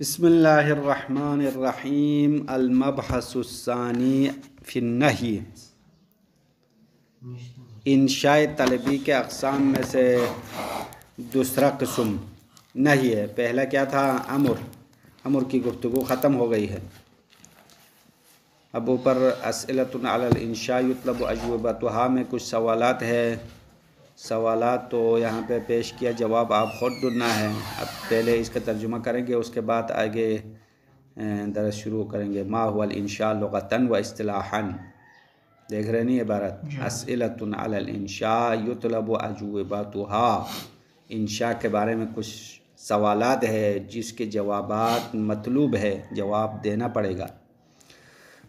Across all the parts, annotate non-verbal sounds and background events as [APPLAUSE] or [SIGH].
बसमीम अलमबहसानी फ़िनही इंशा तलबी के अकसाम में से दूसरा कसुम नहीं है पहला क्या था अमर अमर की गुफ्तु ख़त्म हो गई है अब ऊपर असलतनशा मतलब अजूबतहा में कुछ सवालत है सवाल तो यहाँ पे पेश किया जवाब आप खुद ढूंढना है अब पहले इसका तर्जुमा करेंगे उसके बाद आगे दरअसल शुरू करेंगे माहौल इनशा लगतन व असलाहन देख रहे नहीं इबारत हाँ। असलतन इनशा युतलब अजूबातहा इनशा के बारे में कुछ सवाल है जिसके जवाब मतलूब है जवाब देना पड़ेगा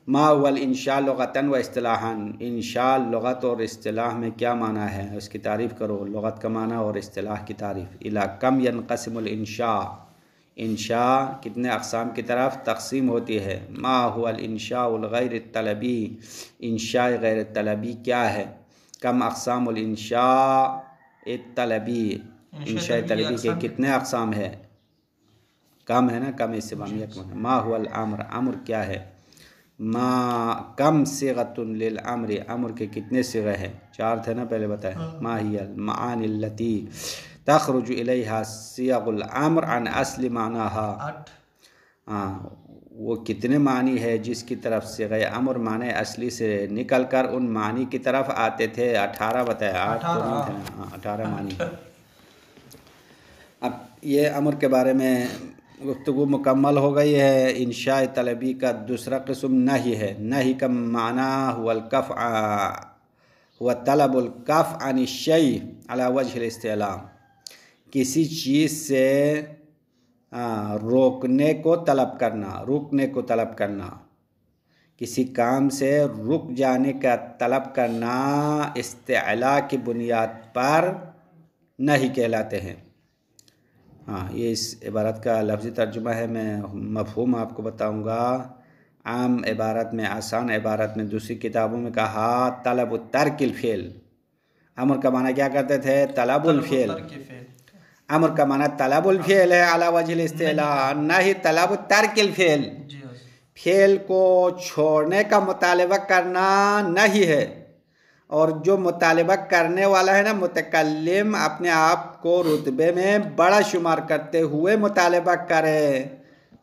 माउल इनशा लगता व असलाहा इनशा लगत और असलाह में क्या माना है उसकी तारीफ़ करो लगत का माना और असलाह की तारीफ़ इला कम यनकसमल इनशा कितने अकसाम की तरफ तकसीम होती है मा हुल तलबी इनशा गैर तलबी क्या है कम अकसाम तलबी तलबी इनशा तलबी के कितने अकसाम है कम है ना कम इस माँ अमर आमर आमर क्या है मा कम सिगतमर अमर के कितने सिगे हैं चार थे ना पहले बताए हाँ। माहियल मानी तखरुज अन असली माना हा वो कितने मानी है जिसकी तरफ से गए अमर माने असली से निकल कर उन मानी की तरफ आते थे अठारह बताए आठ तो नहीं थे हाँ अठारह मानी अब ये अमर के बारे में गुफ्तु मुकम्मल हो गई है शाह तलबी का दूसरा कस्म नहीं है नहीं का माना हुआ व तलबुल्कफ़ अनशई अलावजलाम किसी चीज़ से रोकने को तलब करना रुकने को तलब करना किसी काम से रुक जाने का तलब करना इस्तेला की बुनियाद पर नहीं कहलाते हैं हाँ ये इस इबारत का लफ्ज़ी तर्जुमा है मैं मफहूम आपको बताऊँगा आम इबारत में आसान इबारत में दूसरी किताबों में कहा तलब फेल अमर का माना क्या करते थे तलबुलफ़ेल अमर का माना तलबुलफ़ेल हाँ। है अला वजल अला ना ही तलब तर्कफ़ेल फ़ेल को छोड़ने का मुतालबा करना नहीं है और जो मुतालबा करने वाला है ना मुतकलम अपने आप को रुतबे में बड़ा शुमार करते हुए मुतालबा करे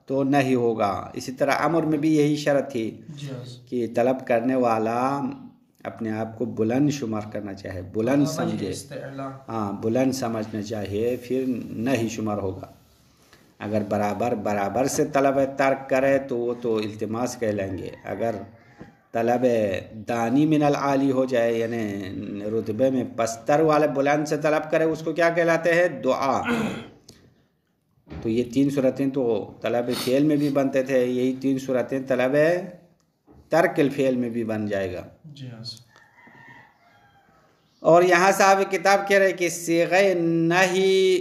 तो नहीं होगा इसी तरह अमर में भी यही शर्त थी हाँ कि तलब करने वाला अपने आप को बुलंद शुमार करना चाहे बुलंद हाँ, समझे हाँ बुलंद समझना चाहिए फिर नहीं शुमार होगा अगर बराबर बराबर से तलब तर्क करे तो वो तो अल्तमास कहलाएंगे अगर तलब दानी मिनल आली हो जाए यानी रुतबे में पस्तर वाले बुलंद से तलब करे उसको क्या कहलाते हैं दुआ तो ये तीन सूरतें तो तलब फेल में भी बनते थे यही तीन सूरतें तलब तर्कल फेल में भी बन जाएगा हाँ और यहाँ साहब किताब कह रहे कि सीगे नही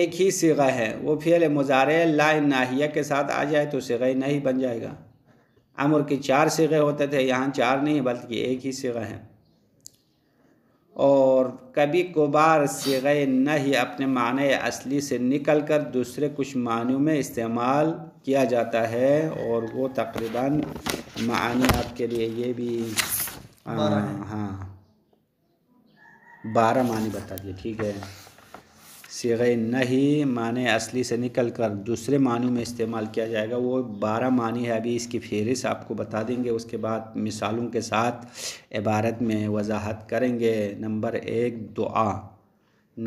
एक ही सीगा है वो फेल मुजारे ला नाहिया के साथ आ जाए तो सीगे नहीं बन जाएगा अमर के चार सिगे होते थे यहाँ चार नहीं बल्कि एक ही सिगा है और कभी कबार सिगे ही अपने माने असली से निकल कर दूसरे कुछ मानों में इस्तेमाल किया जाता है और वो तकरीबन मानी आपके लिए ये भी आ, हाँ बारह मानी बता दिए ठीक है सगे नहीं माने असली से निकल कर दूसरे मानों में इस्तेमाल किया जाएगा वो बारह मानी है अभी इसकी फहरिस आपको बता देंगे उसके बाद मिसालों के साथ इबारत में वजाहत करेंगे नंबर एक दुआ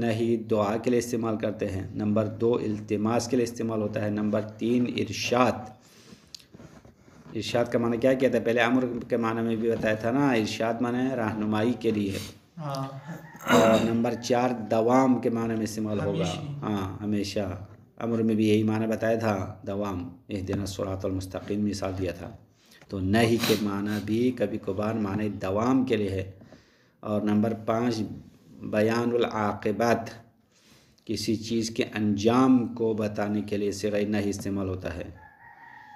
नहीं दुआ के लिए इस्तेमाल करते हैं नंबर दो अल्तमास के लिए इस्तेमाल होता है नंबर तीन इरशाद इरशाद का माना क्या किया था पहले अमर के माना में भी बताया था ना इरशाद माने रहनुमाई के लिए और हाँ। नंबर चार दवाम के माने में इस्तेमाल होगा हाँ हमेशा अमर में भी यही माना बताया था दवाम यह दिन सरातमस्तकीम मिसाल दिया था तो नहीं के माना भी कभी कभार माने दवाम के लिए है और नंबर पाँच बयानबात किसी चीज़ के अंजाम को बताने के लिए सिगई नहीं इस्तेमाल होता है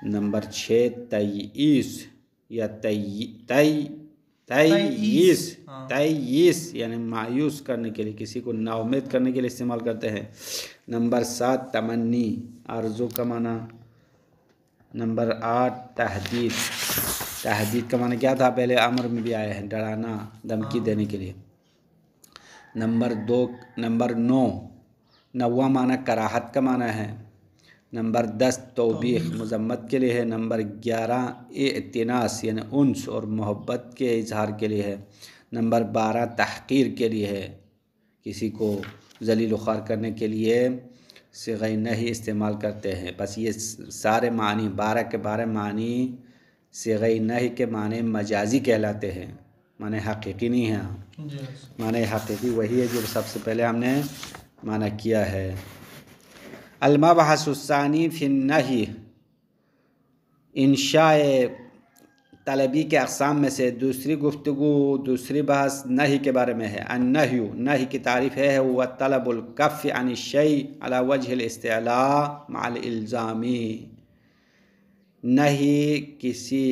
नंबर छः तईस या तय तय तय इस हाँ। यानी मायूस करने के लिए किसी को नाउमेद करने के लिए इस्तेमाल करते हैं नंबर सात तमन्नी आरजू का माना नंबर आठ तहदीद तहदीद का माना क्या था पहले अमर में भी आए हैं डराना धमकी हाँ। देने के लिए नंबर दो नंबर नौ नवा माना कराहत का माना है नंबर दस तोबीख मजम्मत के लिए है नंबर ग्यारह एतनास यानि उनस और मोहब्बत के इजहार के लिए है नंबर बारह तहकीर के लिए है किसी को जलील उखार करने के लिए गई नहीं इस्तेमाल करते हैं बस ये सारे मानी बारह के बारह मानी गई नहीं के माने मजाजी कहलाते हैं माने हकीकी नहीं है माने हकीकी वही है जो सबसे पहले हमने माना किया है अलमबहसानी इन शाय तलबी के अकसाम में से दूसरी गुफ्तु दूसरी बहस नही के बारे में है अन नही नही की तारीफ है वह तलबुल्कफ़ अनशई अलावजला मालज़ामी नही किसी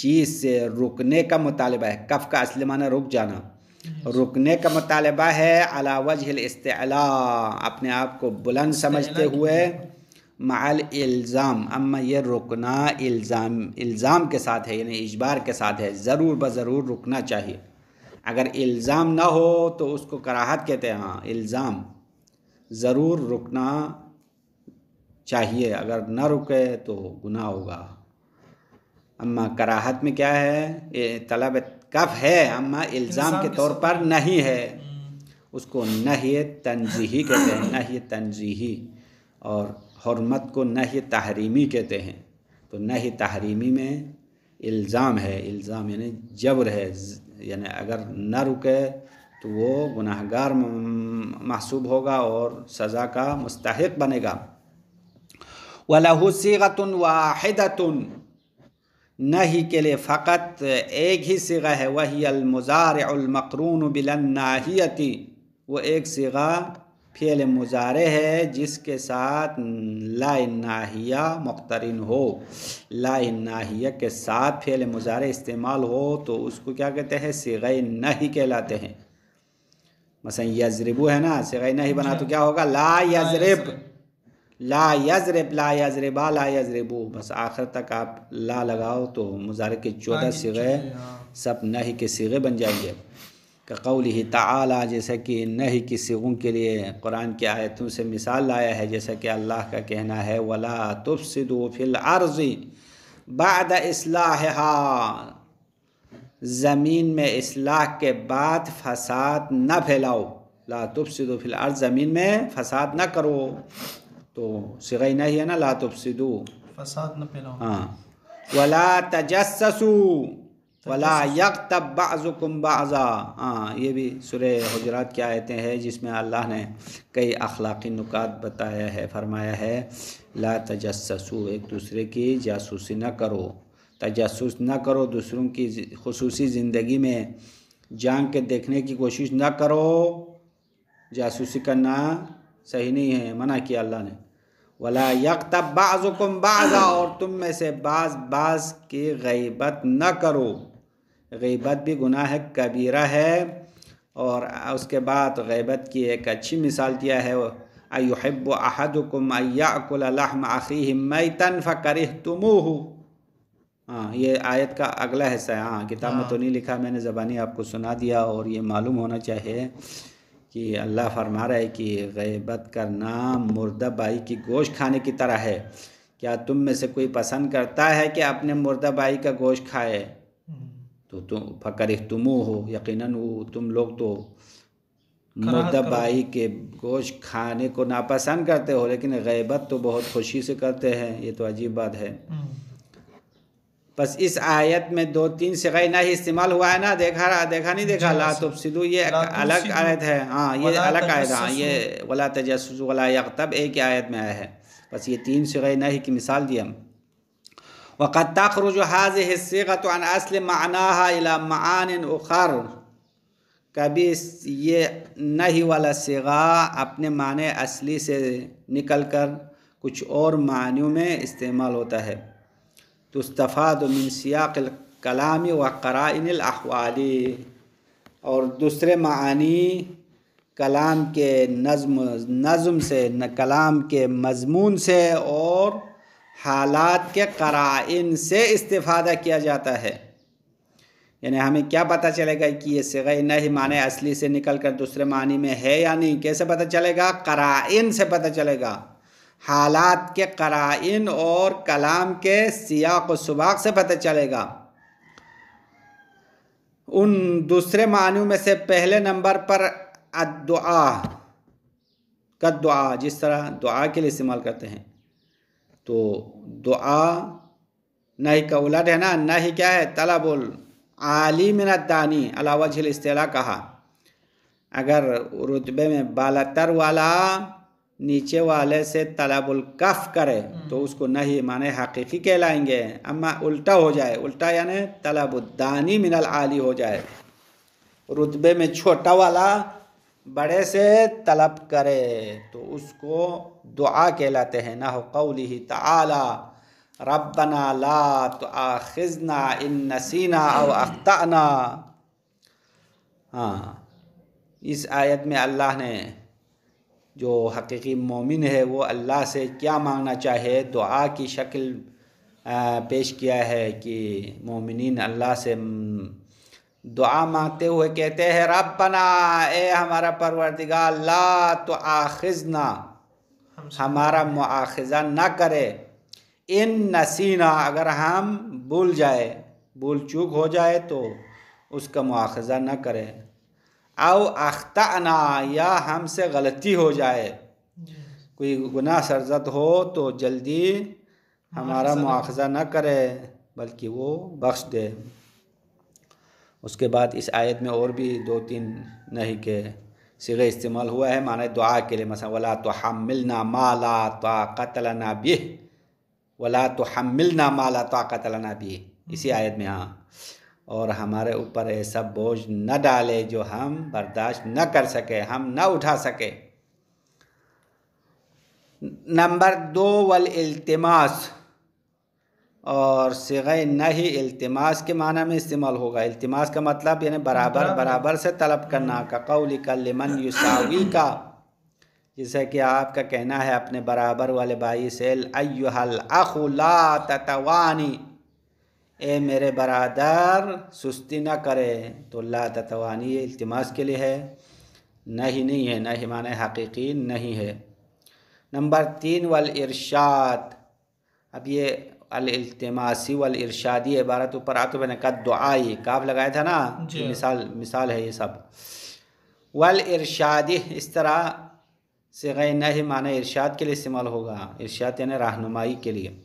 चीज़ से रुकने का मुतालबा है कफ़ का असली माना रुक जाना रुकने का मतालबा है अलावज इस्तला अपने आप को बुलंद समझते हुए माल इल्ज़ाम अम्मा ये रुकना इल्ज़ाम इल्ज़ाम के साथ है यानी इजबार के साथ है ज़रूर ब ज़रूर रुकना चाहिए अगर इल्ज़ाम ना हो तो उसको कराहत कहते हैं हाँ इल्ज़ाम ज़रूर रुकना चाहिए अगर ना रुके तो गुनाह होगा अम्मा कराहत में क्या है तलब कफ है अम्मा इल्ज़ाम के तौर पर नहीं है हम्म। उसको नह्य तंजीही कहते हैं नह्य तंजीही और हरमत को नह्य तहरीमी कहते हैं तो नह्य तहरीमी में इल्ज़ाम है इल्ज़ाम यानी जबर है यानी अगर न रुके तो वो गुनाहगार महसूब होगा और सज़ा का मुस्तक बनेगा वलहू सीगतन वाहिदतन नही के लिए फ़कत एक ही सिगा है वही अलमुज़ारमकरून बिलनाहियती वो एक सिगा फेल मुजारे है जिसके साथ ला नाहिया मुख्तरिन हो ला नाहिया के साथ फेल मुजारे इस्तेमाल हो तो उसको क्या कहते हैं सिगै नहीं कहलाते हैं मसा यजरबू है ना सिगै नहीं बना तो क्या होगा ला यजरब ला यजरब ला यजरबा ला यजरबू बस आखिर तक आप ला लगाओ तो मुजार के चौदह हाँ सिगे हाँ। सब नहीं के सिगे बन जाएंगे कौल ही तला जैसा कि नहीं के सिगों के लिए कुरान की आयतों से मिसाल लाया है जैसा कि अल्लाह का कहना है वला सिदो फिल आर्जी बाद इसला ज़मीन में इसलाह के बाद फसाद न फैलाओ ला सिदो फिल आर्ज ज़मीन में फसाद न करो तो सिगई नहीं है ना ला तुफसिदू फसाद न फैलाओ हाँ वला तजस्सू वला यकतब बाज़ुकुम बाज़ा हाँ ये भी सुरह हजरात की आयतें हैं जिसमें अल्लाह ने कई अखलाकी नुकात बताया है फरमाया है ला तजस्सू एक दूसरे की जासूसी न करो तजस्स न करो दूसरों की खसूसी ज़िंदगी में जान के देखने की कोशिश न करो जासूसी करना सही नहीं है मना किया अल्लाह ने वला यकतब बाज़ुकुम बाज़ा और तुम में से बाज बाज की गईबत न करो गईबत भी गुनाह कबीरा है और उसके बाद गैबत की एक अच्छी मिसाल दिया है अयुहब अहदुकुम अयाकुलहम अखी मई तन फ़कर हाँ ये आयत का अगला हिस्सा है हाँ किताब में हाँ। तो नहीं लिखा मैंने ज़बानी आपको सुना दिया और ये मालूम होना चाहिए कि अल्लाह फरमा रहा है कि गैबत करना मुर्दा भाई की गोश्त खाने की तरह है क्या तुम में से कोई पसंद करता है कि अपने मुर्दा भाई का गोश्त खाए हम्म। तो तुम फ़कर तुम हो यकीनन वो तुम लोग तो मुर्दा भाई के गोश्त खाने को नापसंद करते हो लेकिन गैबत तो बहुत खुशी से करते हैं ये तो अजीब बात है हम्म। बस इस आयत में दो तीन शिकाय ना ही इस्तेमाल हुआ है ना देखा रहा देखा नहीं देखा ला हाँ, तो सिदू ये अलग आयत है हाँ ये अलग आयत हाँ ये वला तजस वला यकतब एक आयत में आया है बस ये तीन शिकाय ना ही की मिसाल दी हम वक़द जो हाज तो असल माना इला मान उखर कभी ये नहीं वाला सिगा अपने माने असली से निकल कर कुछ और मानियों में इस्तेमाल होता है तस्तफ़ाद मिन सियाक़ कलामी व कराइन अखवाली और दूसरे मानी कलाम के नज़म नज़म से न कलाम के मजमून से और हालात के कराइन से इस्तादा किया जाता है यानी हमें क्या पता चलेगा कि ये सिगे नहीं माने असली से निकल कर दूसरे मानी में है या नहीं कैसे पता चलेगा कराइन से पता चलेगा हालात के कराइन और कलाम के सियाक सुबाक से पता चलेगा उन दूसरे मानियों में से पहले नंबर पर अदुआ का दुआ जिस तरह दुआ के लिए इस्तेमाल करते हैं तो दुआ न ही का उलट है ना न ही क्या है बोल आली मिनदानी अलावा झील इस्तेला कहा अगर रुतबे में बालतर वाला नीचे वाले से तलाबुल कफ करे तो हम्म। उसको नहीं माने हकीकी कहलाएंगे अम्मा उल्टा हो जाए उल्टा यानी तलाबुद्दानी मिनल आली हो जाए रुतबे में छोटा वाला बड़े से तलब करे तो उसको दुआ कहलाते हैं ना हो कौली तला रबना ला तो आखिजना इन नसीना और अख्ताना हाँ इस आयत में अल्लाह ने जो हकीकी मोमिन है वो अल्लाह से क्या मांगना चाहे दुआ की शक्ल पेश किया है कि मोमिन अल्लाह से दुआ मांगते हुए कहते हैं रब बना ए हमारा परवरदिगा ला तो आखिजना हमारा मुआखजा ना करे इन नसीना अगर हम भूल जाए भूल चूक हो जाए तो उसका मुआखजा ना करें आओ आख्ताना या हमसे गलती हो जाए कोई गुनाह सरजद हो तो जल्दी हमारा मुआवजा न करे बल्कि वो बख्श दे उसके बाद इस आयत में और भी दो तीन नहीं के सिगे इस्तेमाल हुआ है माने दुआ के लिए मसा वला तो हम मिलना माला तो कतलना भी वला तो हम मिलना माला तो कतलना भी इसी आयत में हाँ और हमारे ऊपर ऐसा बोझ न डाले जो हम बर्दाश्त न कर सके हम न उठा सके नंबर दो वल अल्तमास और सिगे न ही अल्तमास के माना में इस्तेमाल होगा अल्तमास का मतलब यानी बराबर बराबर से तलब करना का कौल का लिमन युसावी का जैसे कि आपका कहना है अपने बराबर वाले भाई से अयुहल अखुला ततवानी ए मेरे बरदर सुस्ती ना करे तो ला तवानी ये इल्तमास के लिए है नहीं नहीं है नहीं माने हकीकी नहीं है नंबर तीन वल इरशाद अब ये अलतमासी वल इरशादी इबारत ऊपर आ तो मैंने कहा दुआई काफ लगाया था ना मिसाल मिसाल है ये सब वल इरशादी इस तरह से गए नहीं माने इरशाद के लिए इस्तेमाल होगा इरशाद यानी रहनुमाई के लिए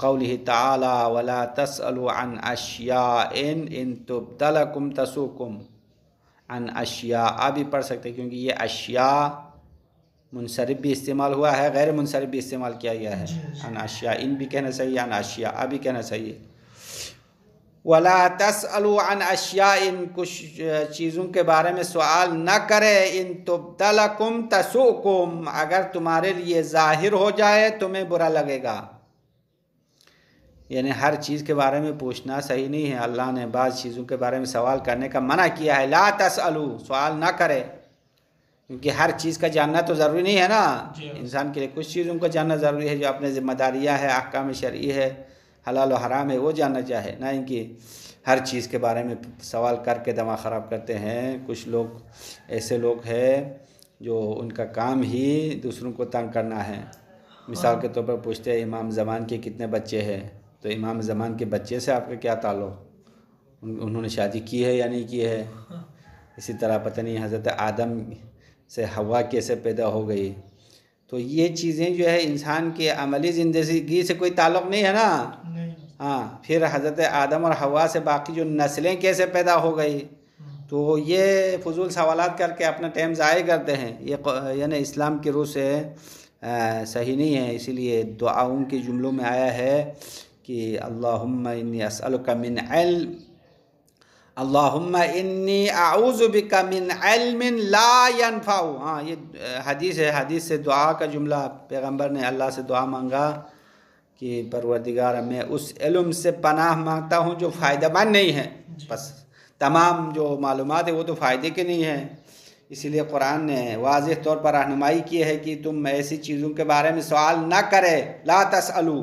कौल ताला वला तसअन अशिया इन इन तुबतलकुम तसुकुम अन अशिया आप भी पढ़ सकते हैं क्योंकि ये अशिया मुनसरब भी इस्तेमाल हुआ है गैर मुनसरब भी इस्तेमाल किया गया है अन अशिया इन भी कहना चाहिए अन अशिया आप भी कहना चाहिए वला तसअन अशिया इन कुछ चीज़ों के बारे में सवाल न करे इन तुबतलकुम तसुकुम अगर तुम्हारे लिए ज़ाहिर हो जाए तुम्हें बुरा लगेगा यानी हर चीज़ के बारे में पूछना सही नहीं है अल्लाह ने बाज़ चीज़ों के बारे में सवाल करने का मना किया है ला तसअलू सवाल ना करें क्योंकि हर चीज़ का जानना तो ज़रूरी नहीं है ना हाँ। इंसान के लिए कुछ चीज़ों का जानना ज़रूरी है जो अपने ज़िम्मेदारियाँ है अहकाम शर्य है हलाल और हराम है वो जानना चाहे ना इनकी हर चीज़ के बारे में सवाल करके दिमाग ख़राब करते हैं कुछ लोग ऐसे लोग हैं जो उनका काम ही दूसरों को तंग करना है मिसाल हाँ। के तौर पर पूछते हैं इमाम जमान के कितने बच्चे हैं तो इमाम ज़मान के बच्चे से आपका क्या ताल्लुक़ उन, उन्होंने शादी की है या नहीं की है इसी तरह पता नहीं हज़रत आदम से हवा कैसे पैदा हो गई तो ये चीज़ें जो है इंसान के अमली ज़िंदगी से कोई ताल्लुक़ नहीं है ना हाँ फिर हज़रत आदम और हवा से बाकी जो नस्लें कैसे पैदा हो गई तो ये फजूल सवाल करके अपना टाइम ज़ाय करते हैं ये यानी इस्लाम की रूह से आ, सही नहीं है इसीलिए दुआओं के जुमलों में आया है कि अल्लाहुम्मा इन्नी असअलुका मिन इल्म अल्लाहुम्मा इन्नी बिका मिन इल्मिन ला यनफाउ हाँ ये हदीस है हदीस से दुआ का जुमला पैगंबर ने अल्लाह से दुआ मांगा कि परवरदिगार मैं उस इल्म से पनाह मांगता हूँ जो फ़ायदेमंद नहीं है बस तमाम जो मालूम है वो तो फ़ायदे के नहीं हैं इसीलिए कुरान ने वाज तौर पर रहनुमाई की है कि तुम ऐसी चीज़ों के बारे में सवाल ना करे ला तसलू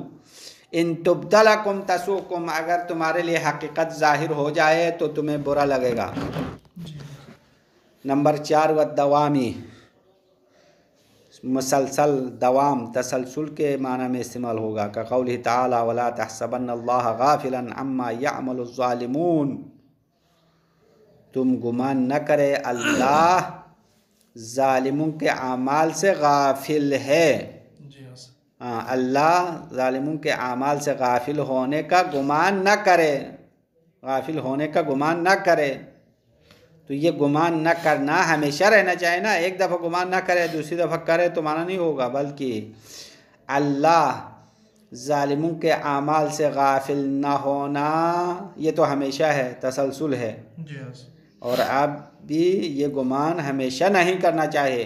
इन तुबतलाकुम तसुकुम अगर तुम्हारे लिए हकीकत ज़ाहिर हो जाए तो तुम्हें बुरा लगेगा नंबर चार व दवामी मुसलसल दवाम तसलसल के माना में इस्तेमाल होगा ककौल ताला वला तहसबन अल्लाह अम्मा तुम गुमान न करे अल्लाह ालिमों के अमाल से गाफिल है अल्लाह ालिमों के अमाल से गाफिल होने का गुमान न करे गाफिल होने का गुमान न करे तो ये गुमान न करना हमेशा रहना चाहिए ना एक दफ़ा गुमान न करे दूसरी दफ़ा करे तो माना नहीं होगा बल्कि अल्लाह ालिमों के अमाल से गाफिल न होना ये तो हमेशा है तसलसल है हाँ और अब भी ये गुमान हमेशा नहीं करना चाहिए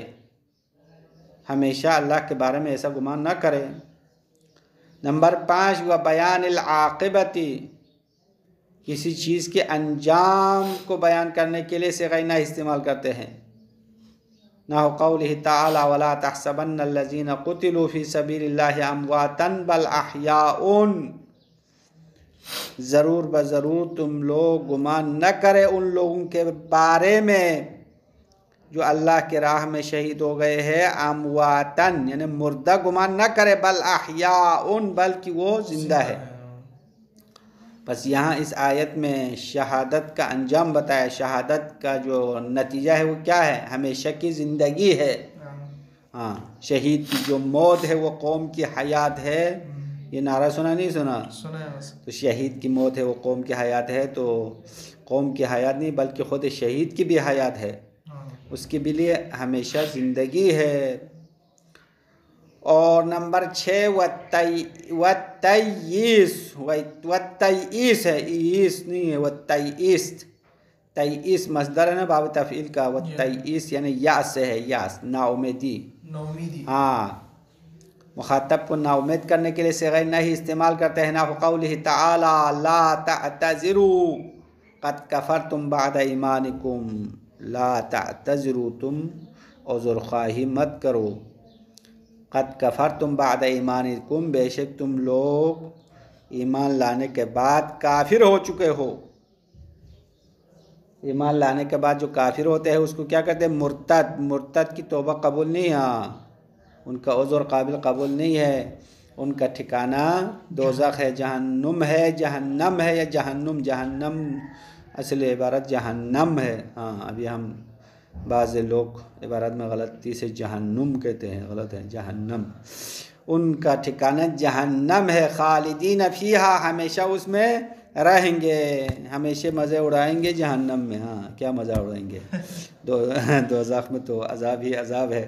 हमेशा अल्लाह के बारे में ऐसा गुमान न करें नंबर पाँच व बयान आकबती किसी चीज़ के अंजाम को बयान करने के लिए ना इस्तेमाल करते हैं ना कौल तला तबन लजीन कुतलूफ़ी सबीर अमवातन बल आहियान ज़रूर ब ज़रूर तुम लोग गुमान न करें उन लोगों के बारे में जो अल्लाह के राह में शहीद हो गए हैं अमवातन यानी मुर्दा गुमान न करे बल आहिया उन बल्कि वो जिंदा है बस यहाँ इस आयत में शहादत का अंजाम बताया शहादत का जो नतीजा है वो क्या है हमेशा की ज़िंदगी है हाँ शहीद की जो मौत है वो कौम की हयात है ये नारा सुना नहीं सुना सुना तो शहीद की मौत है वो कौम की हयात है तो कौम की हयात नहीं बल्कि ख़ुद शहीद की भी हयात है उसके लिए हमेशा ज़िंदगी है और नंबर छः व तई व तईस व तईस है ईस नहीं है व तईस तईस मजदर है ना बाब तफील का व तईस यानी यास है यास नाउमेदी हाँ मुखातब को नाउमेद करने के लिए सगैर ना ही इस्तेमाल करते हैं ना कौल तला ला तजरू कत कफ़र तुम बाद ईमान ला तजरु तुम और ख्वाही मत करो क़द कफ़र तुम बाद ईमान कुम बेशक तुम लोग ईमान लाने के बाद काफिर हो चुके हो ईमान लाने के बाद जो काफिर होते हैं उसको क्या कहते हैं मुर्तद मुर्तद की तोबा कबूल नहीं है हाँ। उनका उज़ुर काबिल कबूल नहीं है उनका ठिकाना दोजख है जहन्नुम है जहन्नम है या जहन्नुम जहन्नम असल इबारत जहन्नम है हाँ अभी हम बाज़ लोग इबारत में गलती से जहन्नम कहते हैं गलत है जहन्नम उनका ठिकाना जहन्नम है खालिदीन फ़ीहा हमेशा उसमें रहेंगे हमेशा मज़े उड़ाएंगे जहन्नम में हाँ क्या मज़ा उड़ाएंगे दो [LAUGHS] दो में तो अजाब ही अजाब है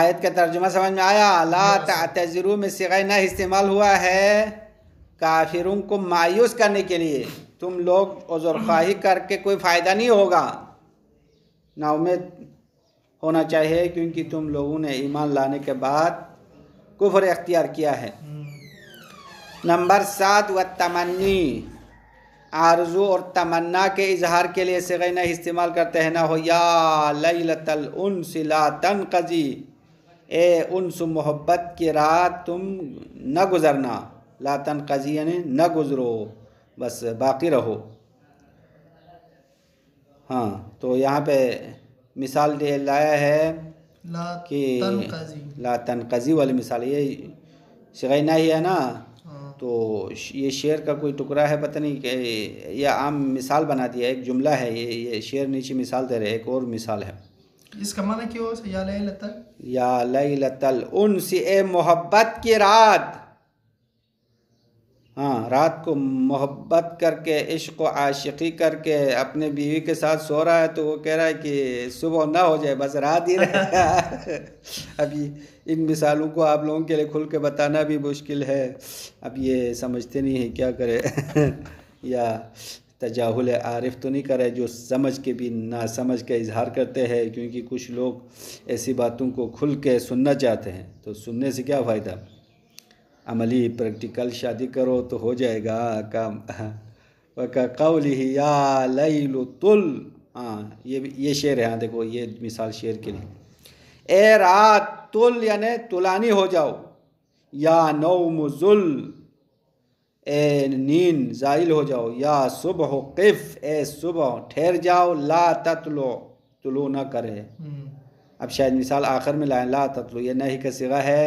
आयत का तर्जुमा समझ में आया ला तजरू में सिगा ना इस्तेमाल हुआ है काफिरों को मायूस करने के लिए तुम लोग उजुरख्वाही करके कोई फ़ायदा नहीं होगा उम्मीद होना चाहिए क्योंकि तुम लोगों ने ईमान लाने के बाद कुफर अख्तियार किया है नंबर सात व तमन्नी आरजू और तमन्ना के इजहार के लिए से ना इस्तेमाल करते हैं ना हो या लतल उन सिला तन कजी ए उन मोहब्बत की रात तुम न गुज़रना लातन कजी यानी न गुज़रो बस बाकी रहो हाँ तो यहाँ पे मिसाल दे लाया है कि ला कजी वाली मिसाल ये शगैना ही है ना तो ये शेर का कोई टुकड़ा है पता नहीं ये आम मिसाल बना दिया एक जुमला है ये ये शेर नीचे मिसाल दे रहे एक और मिसाल है इसका माना क्यों या लतल या लतल ए मोहब्बत की रात हाँ रात को मोहब्बत करके इश्क व आशिकी करके अपने बीवी के साथ सो रहा है तो वो कह रहा है कि सुबह ना हो जाए बस रात ही रहे [LAUGHS] [LAUGHS] अभी इन मिसालों को आप लोगों के लिए खुल के बताना भी मुश्किल है अब ये समझते नहीं है क्या करें [LAUGHS] या तजाहुल आरिफ तो नहीं करे जो समझ के भी ना समझ के इजहार करते हैं क्योंकि कुछ लोग ऐसी बातों को खुल के सुनना चाहते हैं तो सुनने से क्या फ़ायदा अमली प्रैक्टिकल शादी करो तो हो जाएगा काम वका कौल ही या लई तुल हाँ ये ये शेर है हाँ देखो ये मिसाल शेर के लिए ए रात तुल यानि तुलानी हो जाओ या नौ मुजुल ए नींद जाइल हो जाओ या सुबह किफ ए सुबह ठहर जाओ ला तत्लो तुलो ना करे हम्म। अब शायद मिसाल आखिर में लाए ला तत्लो ये नहीं का सिवा है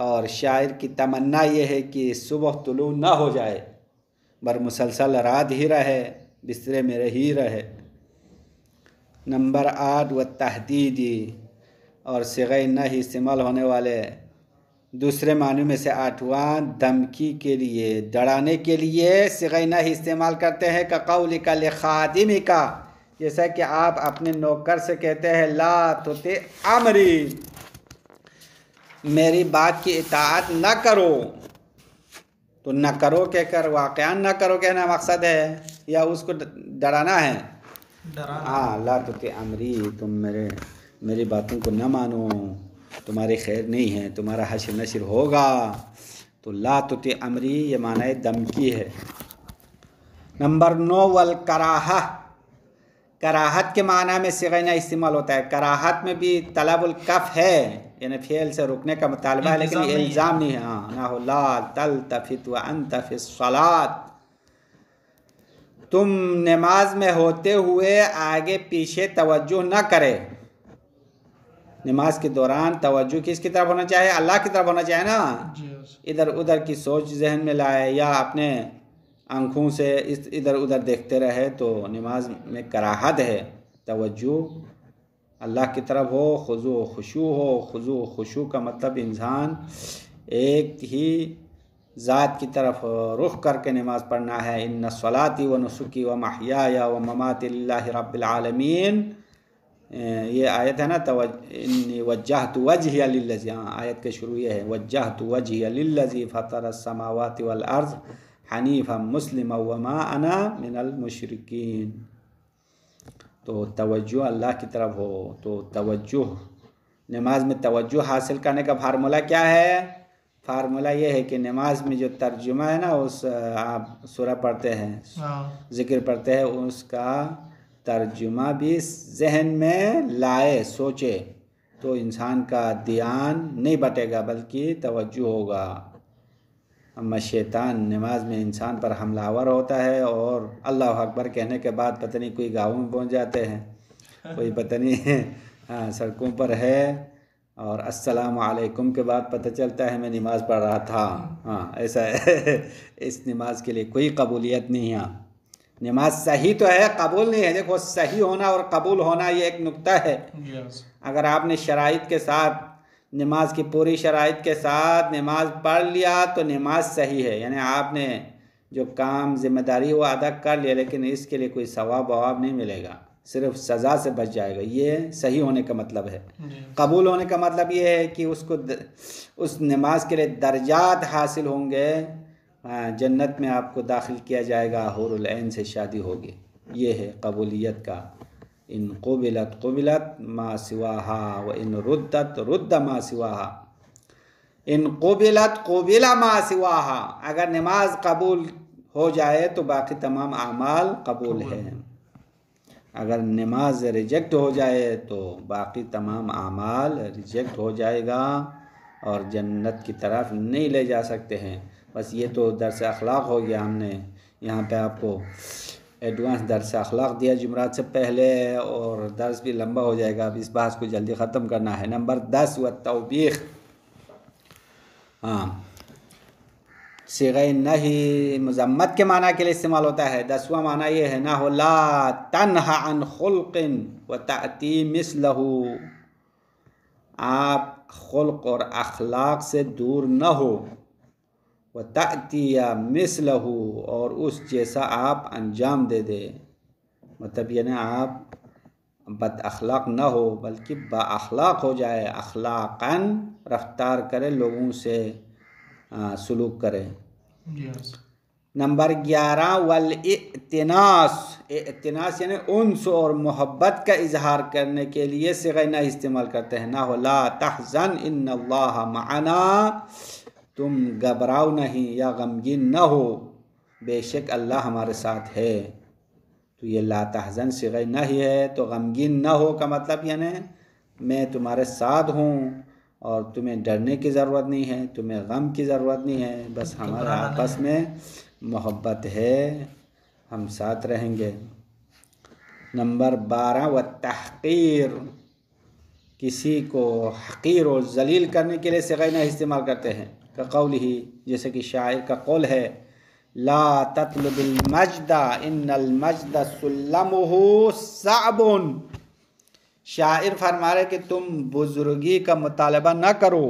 और शायर की तमन्ना ये है कि सुबह तुलू ना हो जाए बर मुसलसल रात ही रहे बिस्तरे में रही रहे नंबर आठ व तहदीदी और सगै न ही इस्तेमाल होने वाले दूसरे मानू में से आठवां धमकी के लिए डराने के लिए सगै न ही इस्तेमाल करते हैं ककौल का लिखादिमी का जैसा कि आप अपने नौकर से कहते हैं ला तो अमरी मेरी बात की इतात न करो तो न करो कहकर वाकयान न करो कहना मकसद है या उसको डराना है हाँ अल्लाह तो अमरी तुम मेरे मेरी बातों को न मानो तुम्हारी खैर नहीं है तुम्हारा हशर नशर होगा तो ला तो अमरी ये माना धमकी है नंबर नौ वल कराहा कराहत के माना में सिगैना इस्तेमाल होता है कराहत में भी तलबुल कफ है यानी फेल से रुकने का मुतालबा है लेकिन इल्ज़ाम नहीं है ना हो ला तल तफित व अन तफिसलात तुम नमाज में होते हुए आगे पीछे तवज्जो न करे नमाज के दौरान तवज्जो किसकी तरफ होना चाहिए अल्लाह की तरफ होना चाहिए ना इधर उधर की सोच जहन में लाए या अपने आँखों से इस इधर उधर देखते रहे तो नमाज में कराहत है तवज्जो अल्लाह की तरफ हो खुजू खुशू हो खुजू खुशू का मतलब इंसान एक ही ज़ात की तरफ रुख करके नमाज़ पढ़ना है इन न सलाती व नसुकी व माहिया व ममात रबालमीन ये आयत है ना तो वजह तो वजह आयत के शुरू ये है वजह तो वजह लजी फ़तर समावत वल अर्ज़ हनीफ़ा मुस्लिम वमा अना मिनल मुशरकिन तो तवज्जो अल्लाह की तरफ हो तो तवज्जो नमाज में तवज्जो हासिल करने का फार्मूला क्या है फार्मूला ये है कि नमाज में जो तर्जुमा है ना उस आप सुरा पढ़ते हैं जिक्र पढ़ते हैं उसका तर्जुमा भी जहन में लाए सोचे तो इंसान का ध्यान नहीं बटेगा बल्कि तवज्जो होगा अम्मा शैतान नमाज में इंसान पर हमलावर होता है और अल्लाह अकबर कहने के बाद पता नहीं कोई गाँव में पहुँच जाते हैं [LAUGHS] कोई पता नहीं हाँ सड़कों पर है और अस्सलाम वालेकुम के बाद पता चलता है मैं नमाज़ पढ़ रहा था हाँ ऐसा है [LAUGHS] इस नमाज के लिए कोई कबूलियत नहीं है नमाज सही तो है कबूल नहीं है देखो सही होना और कबूल होना ये एक नुक्ता है अगर आपने शराइ के साथ नमाज की पूरी शराइ के साथ नमाज पढ़ लिया तो नमाज सही है यानी आपने जो काम जिम्मेदारी वो अदा कर लिया लेकिन इसके लिए कोई सवाब वाब नहीं मिलेगा सिर्फ सज़ा से बच जाएगा ये सही होने का मतलब है कबूल होने का मतलब ये है कि उसको द, उस नमाज के लिए दर्जात हासिल होंगे जन्नत में आपको दाखिल किया जाएगा हरुल से शादी होगी ये है कबूलियत का इन कबिलत कबिलत मा सिवा व इन रुद्दत रुद्द मा सिवा इन कबिलत कबिला मा सिवा अगर नमाज कबूल हो जाए तो बाकी तमाम अमाल कबूल हैं अगर नमाज रिजेक्ट हो जाए तो बाकी तमाम अमाल रिजेक्ट हो जाएगा और जन्नत की तरफ नहीं ले जा सकते हैं बस ये तो दरस अखलाक हो गया हमने यहाँ पे आपको एडवांस दर्स अखलाक दिया जुमरात से पहले और दर्स भी लंबा हो जाएगा अब इस बहस को जल्दी ख़त्म करना है नंबर दस व तोबीख हाँ सिगे नहीं मजम्मत के माना के लिए इस्तेमाल होता है दसवा माना ये है ना हो ला तनहा अन खुलकिन व मिस लहू आप खुल्क और अखलाक से दूर न हो व तातिया मिसलहू और उस जैसा आप अंजाम दे दे मतलब यानी आप बद अखलाक ना हो बल्कि बाखलाक हो जाए अखलाकन रफ्तार करे लोगों से सलूक करें नंबर ग्यारह वल इतनास इतनास यानी उनस और मोहब्बत का इजहार करने के लिए सगैना इस्तेमाल करते हैं ना हो ला तहजन इन माना तुम घबराओ नहीं या गमगीन न हो बेशक अल्लाह हमारे साथ है तो ये ला तहजन से गई नहीं है तो गमगीन न हो का मतलब यानी मैं तुम्हारे साथ हूँ और तुम्हें डरने की ज़रूरत नहीं है तुम्हें गम की ज़रूरत नहीं है बस तो हमारा आपस में मोहब्बत है हम साथ रहेंगे नंबर बारह व तहकीर किसी को हकीर और जलील करने के लिए नहीं इस्तेमाल करते हैं का कौल ही जैसे कि शायर का कौल है ला तत्लबिलमजदा इनमजदा सल्लम साबुन शायर फरमा रहे कि तुम बुज़ुर्गी का मुतालबा न करो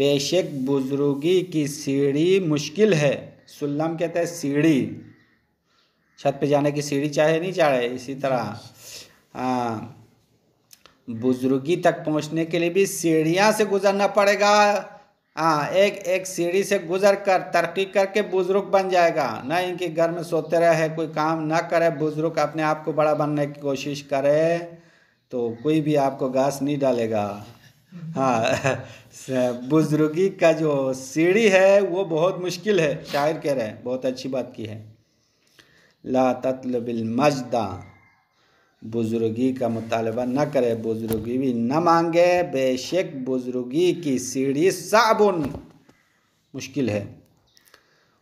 बेशक बुज़ुर्गी की सीढ़ी मुश्किल है सुल्लम कहते हैं सीढ़ी छत पे जाने की सीढ़ी चाहे नहीं चाहे इसी तरह हाँ। बुज़ुर्गी तक पहुंचने के लिए भी सीढ़ियां से गुज़रना पड़ेगा हाँ एक एक सीढ़ी से गुजर कर तरक्की करके बुजुर्ग बन जाएगा ना इनके घर में सोते रहे कोई काम ना करे बुजुर्ग अपने आप को बड़ा बनने की कोशिश करे तो कोई भी आपको घास नहीं डालेगा हाँ [LAUGHS] बुजुर्गी का जो सीढ़ी है वो बहुत मुश्किल है शायर कह रहे हैं बहुत अच्छी बात की है ला तत्लबिल मजदा बुज़ुर्गी का मुतालबा न करे बुज़ुर्गी भी न मांगे बेशक बुज़ुर्गी की सीढ़ी साबुन मुश्किल है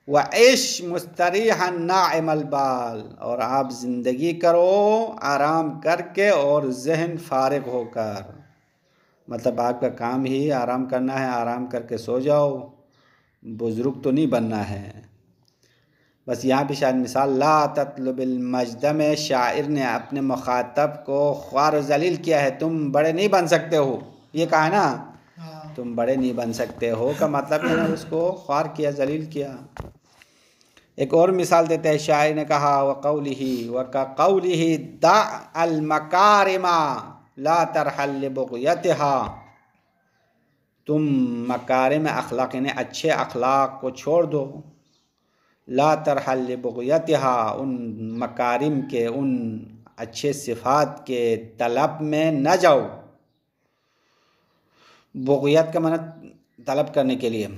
व ऐश मुस्तरी नामल बाल और आप ज़िंदगी करो आराम करके और जहन फारग होकर मतलब आपका काम ही आराम करना है आराम करके सो जाओ बुज़ुर्ग तो नहीं बनना है बस यहाँ पे शायद मिसाल ला तत्लबिलमजद में शायर ने अपने मखातब को ख्वार जलील किया है तुम बड़े नहीं बन सकते हो ये कहा है ना हाँ। तुम बड़े नहीं बन सकते हो का मतलब मैंने उसको ख्वार किया जलील किया एक और मिसाल देते हैं शायर ने कहा वकौल ही व कौल ही दलमकारमा ला तरहल तुम मकारम अखलाक ने अच्छे अखलाक को छोड़ दो ला तरहल बगैतहा उन मकारिम के उन अच्छे सिफात के तलब में न जाओ बगैत का मन तलब करने के लिए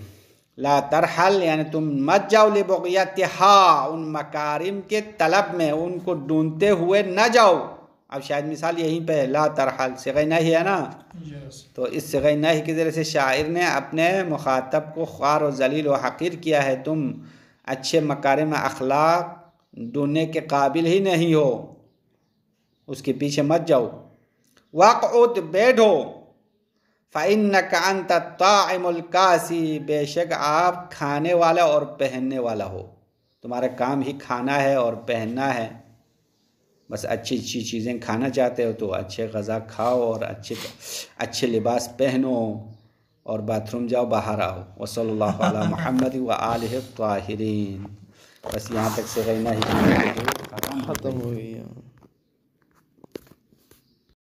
ला तरहल यानी तुम मत जाओ ले बगैतहा उन मकारिम के तलब में उनको ढूंढते हुए न जाओ अब शायद मिसाल यहीं पे ला तरहल सिगई नही है ना yes. तो इस सिगई नही के ज़रिए से शायर ने अपने मुखातब को ख्वार और जलील व हकीर किया है तुम अच्छे मकारे में अखलाक ढूंढने के काबिल ही नहीं हो उसके पीछे मत जाओ वाक़ बैठो फ़ाइन कान तामकासी बेशक आप खाने वाला और पहनने वाला हो तुम्हारा काम ही खाना है और पहनना है बस अच्छी अच्छी चीज़ें खाना चाहते हो तो अच्छे गज़ा खाओ और अच्छे अच्छे लिबास पहनो और बाथरूम जाओ बाहर आओ वसल महमद व आल ताहरीन बस यहाँ तक से रहना ही ख़त्म हो गया